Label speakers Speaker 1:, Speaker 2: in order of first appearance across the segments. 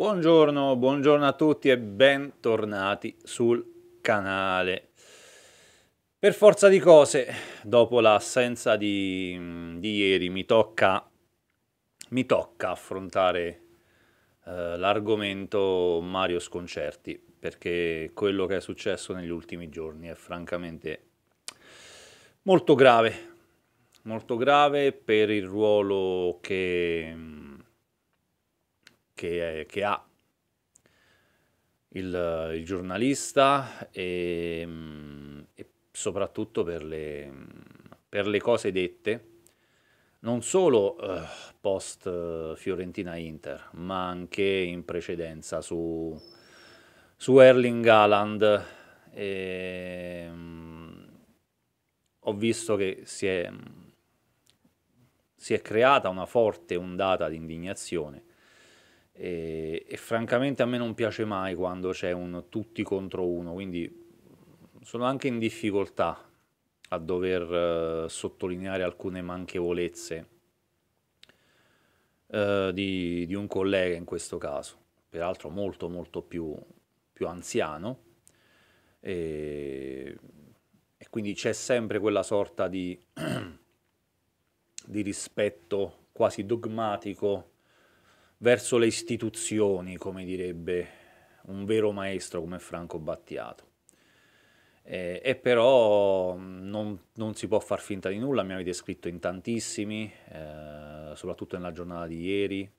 Speaker 1: Buongiorno, buongiorno a tutti e bentornati sul canale. Per forza di cose, dopo l'assenza di, di ieri, mi tocca, mi tocca affrontare eh, l'argomento Mario Sconcerti, perché quello che è successo negli ultimi giorni è francamente molto grave, molto grave per il ruolo che che, è, che ha il, il giornalista e, e soprattutto per le, per le, cose dette, non solo eh, post eh, Fiorentina-Inter, ma anche in precedenza su, su Erling Haaland. E, ehm, ho visto che si è, si è creata una forte ondata di indignazione e, e, francamente a me non piace mai quando c'è un tutti contro uno, quindi sono anche in difficoltà a dover eh, sottolineare alcune manchevolezze eh, di, di, un collega in questo caso, peraltro molto molto più, più anziano e, e quindi c'è sempre quella sorta di, di rispetto quasi dogmatico verso le istituzioni, come direbbe un vero maestro come Franco Battiato. Eh, e però mm, non, non, si può far finta di nulla, mi avete scritto in tantissimi, eh, soprattutto nella giornata di ieri,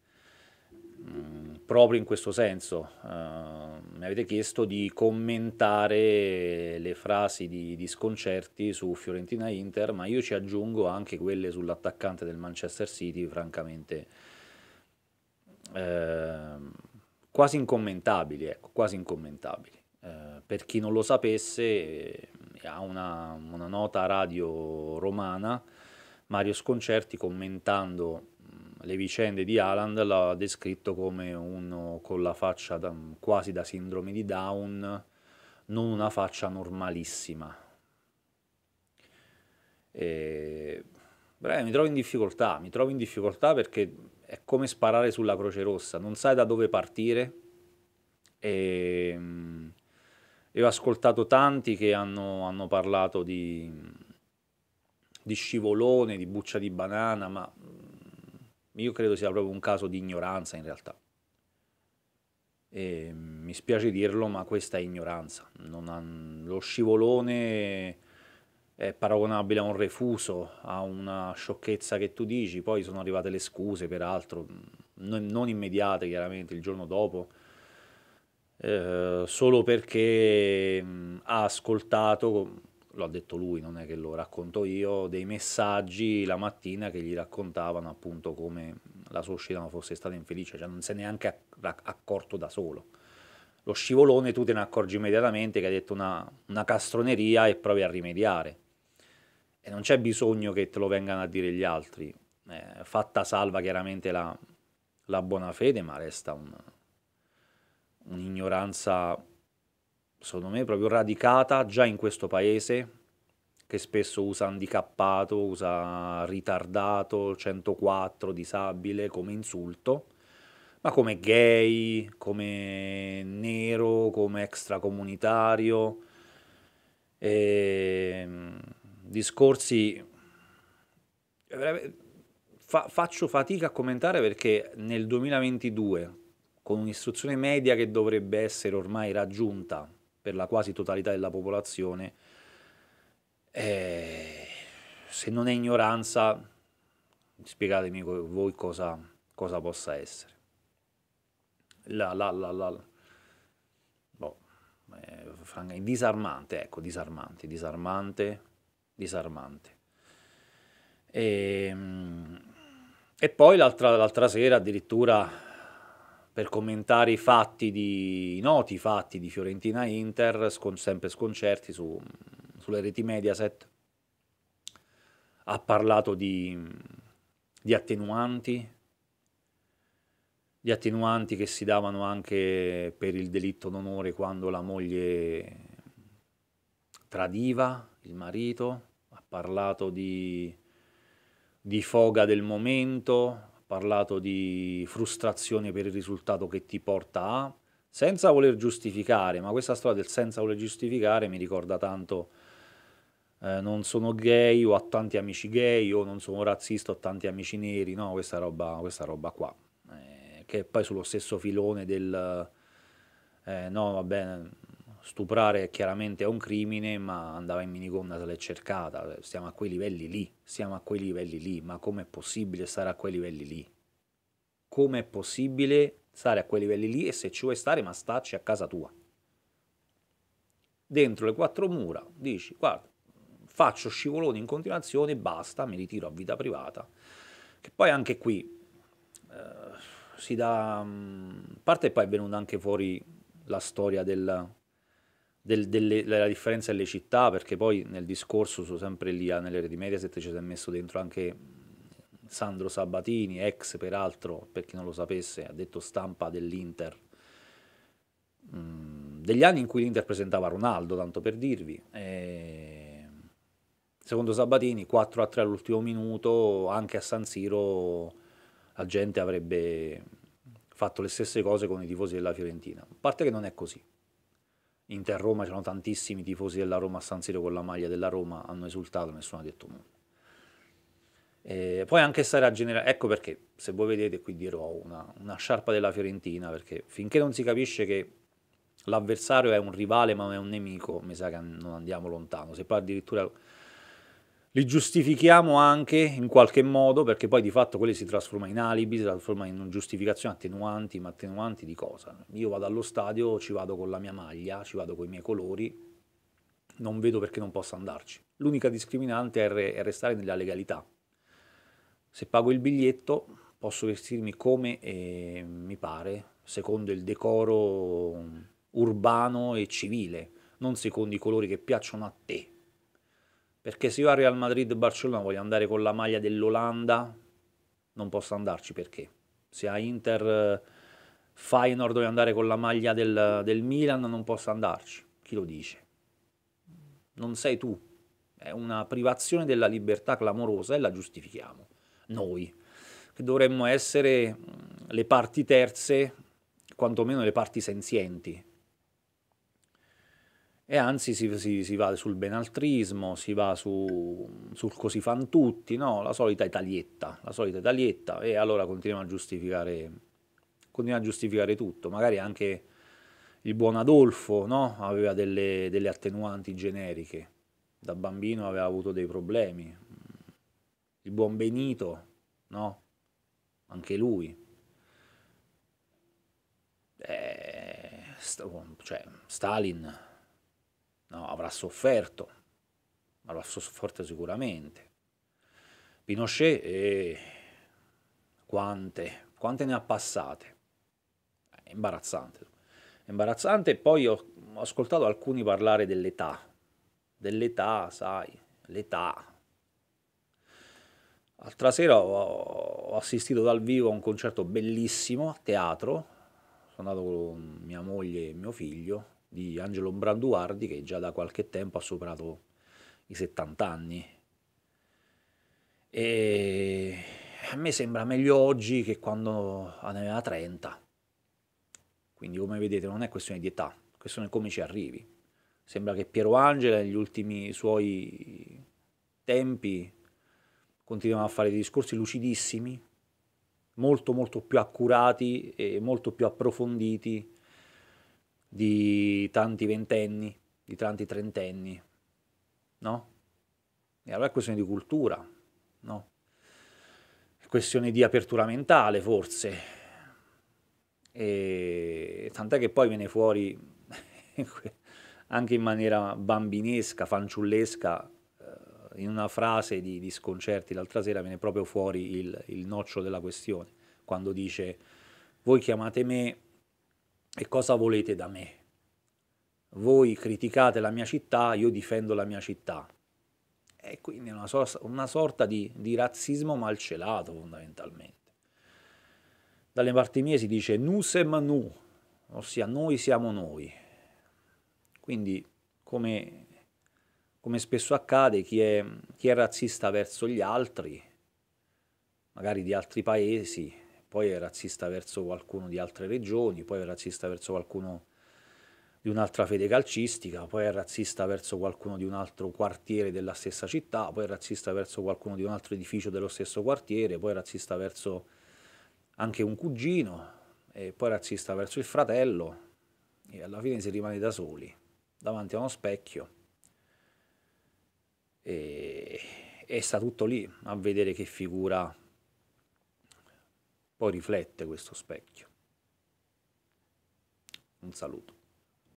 Speaker 1: mm, proprio in questo senso. Eh, mi avete chiesto di commentare le frasi di, di sconcerti su Fiorentina Inter, ma io ci aggiungo anche quelle sull'attaccante del Manchester City, francamente Ehm, quasi incommentabili, ecco, quasi incommentabili. Eh, per chi non lo sapesse, eh, ha una, una, nota radio romana, Mario Sconcerti commentando mm, le vicende di Alan, l'ha descritto come uno con la faccia da, quasi da sindrome di Down, non una faccia normalissima. E Beh, mi trovo in difficoltà, mi trovo in difficoltà perché è come sparare sulla Croce Rossa, non sai da dove partire. E, ehm, e ho ascoltato tanti che hanno, hanno parlato di, di scivolone, di buccia di banana, ma mm, io credo sia proprio un caso di ignoranza in realtà. E, ehm, mi spiace dirlo, ma questa è ignoranza. Ha, lo scivolone è paragonabile a un refuso, a una sciocchezza che tu dici, poi sono arrivate le scuse, peraltro, mm, non, immediate chiaramente, il giorno dopo, eh, solo perché mm, ha ascoltato, lo ha detto lui, non è che lo racconto io, dei messaggi la mattina che gli raccontavano appunto come la sua uscita non fosse stata infelice, cioè non se neanche accorto da solo lo scivolone tu te ne accorgi immediatamente che hai detto una, una castroneria e provi a rimediare e non c'è bisogno che te lo vengano a dire gli altri, eh, fatta salva chiaramente la, la, buona fede, ma resta un, un'ignoranza, secondo me, proprio radicata già in questo paese, che spesso usa handicappato, usa ritardato, 104, disabile come insulto, ma come gay, come nero, come extracomunitario. E ehm, discorsi fa, faccio fatica a commentare perché nel 2022 con un'istruzione media che dovrebbe essere ormai raggiunta per la quasi totalità della popolazione eh, se non è ignoranza spiegatemi voi cosa, cosa possa essere la, la, la, la boh, è eh, disarmante ecco disarmante disarmante disarmante. E, ehm, e poi l'altra, l'altra sera addirittura per commentare i fatti di, i noti fatti di Fiorentina-Inter, scon, sempre sconcerti su, sulle reti Mediaset, ha parlato di, di attenuanti, di attenuanti che si davano anche per il delitto d'onore quando la moglie tradiva il marito parlato di, di foga del momento, parlato di frustrazione per il risultato che ti porta a, senza voler giustificare, ma questa storia del senza voler giustificare mi ricorda tanto eh, non sono gay o ho tanti amici gay o non sono razzista ho tanti amici neri, no, questa roba, questa roba qua, eh, che è poi sullo stesso filone del eh, no, va bene, stuprare chiaramente è un crimine, ma andava in minigonna se l'è cercata, siamo a quei livelli lì, siamo a quei livelli lì, ma com'è possibile stare a quei livelli lì? Com'è possibile stare a quei livelli lì e se ci vuoi stare, ma starci a casa tua? Dentro le quattro mura dici, guarda, faccio scivoloni in continuazione, basta, mi ritiro a vita privata. Che poi anche qui eh, si dà... Mm, a parte poi è venuta anche fuori la storia del del, delle, della differenza delle città, perché poi nel discorso, sono sempre lì ah, nelle reti Mediaset, ci si è messo dentro anche Sandro Sabatini, ex peraltro, per chi non lo sapesse, ha detto stampa dell'Inter, mm, degli anni in cui l'Inter presentava Ronaldo, tanto per dirvi. E... Secondo Sabatini 4 a 3 all'ultimo minuto, anche a San Siro la gente avrebbe fatto le stesse cose con i tifosi della Fiorentina. A parte che non è così. Inter Roma c'erano tantissimi tifosi della Roma a San Siro con la maglia della Roma, hanno esultato, nessuno ha detto nulla. E poi anche stare a generare, ecco perché se voi vedete qui dirò una, una sciarpa della Fiorentina, perché finché non si capisce che l'avversario è un rivale ma non è un nemico, mi sa che non andiamo lontano, se poi addirittura li giustifichiamo anche in qualche modo, perché poi di fatto quelli si trasformano in alibi, si trasformano in giustificazioni attenuanti, ma attenuanti di cosa? Io vado allo stadio, ci vado con la mia maglia, ci vado con i miei colori, non vedo perché non possa andarci. L'unica discriminante è, re, è restare nella legalità. Se pago il biglietto posso vestirmi come eh, mi pare, secondo il decoro urbano e civile, non secondo i colori che piacciono a te, perché se io a Real Madrid Barcellona voglio andare con la maglia dell'Olanda, non posso andarci perché. Se a Inter eh, Feyenoord voglio andare con la maglia del, del Milan, non posso andarci. Chi lo dice? Non sei tu. È una privazione della libertà clamorosa e la giustifichiamo. Noi, che dovremmo essere mm, le parti terze, quantomeno le parti senzienti e anzi si, si, si, va sul benaltrismo, si va su, sul così fan tutti, no? la solita italietta, la solita italietta e allora continuiamo a giustificare, continuiamo a giustificare tutto, magari anche il buon Adolfo no? aveva delle, delle, attenuanti generiche, da bambino aveva avuto dei problemi, il buon Benito, no? anche lui. Eh, st- cioè, Stalin no, avrà sofferto, avrà sofferto sicuramente. Pinochet, eh, quante, quante ne ha passate? È eh, imbarazzante. È imbarazzante, poi ho, ho ascoltato alcuni parlare dell'età, dell'età, sai, l'età, L'altra sera ho, assistito dal vivo a un concerto bellissimo a teatro, sono andato con mia moglie e mio figlio, di Angelo Branduardi che già da qualche tempo ha superato i 70 anni. E a me sembra meglio oggi che quando ne aveva 30. Quindi come vedete non è questione di età, questione di come ci arrivi. Sembra che Piero Angela negli ultimi suoi tempi continuava a fare dei discorsi lucidissimi, molto molto più accurati e molto più approfonditi di tanti ventenni, di tanti trentenni, no? E allora è questione di cultura, no? È questione di apertura mentale, forse. E tant'è che poi viene fuori anche in maniera bambinesca, fanciullesca, eh, in una frase di, di sconcerti l'altra sera viene proprio fuori il, il noccio della questione, quando dice voi chiamate me e cosa volete da me? Voi criticate la mia città, io difendo la mia città. E quindi una, so una sorta di, di razzismo malcelato fondamentalmente. Dalle parti mie si dice nusem nu, ossia noi siamo noi. Quindi, come, come spesso accade, chi è, chi è razzista verso gli altri, magari di altri paesi, poi è razzista verso qualcuno di altre regioni, poi è razzista verso qualcuno di un'altra fede calcistica, poi è razzista verso qualcuno di un altro quartiere della stessa città, poi è razzista verso qualcuno di un altro edificio dello stesso quartiere, poi è razzista verso anche un cugino, e poi è razzista verso il fratello, e alla fine si rimane da soli, davanti a uno specchio, e, e sta tutto lì a vedere che figura poi riflette questo specchio. Un saluto.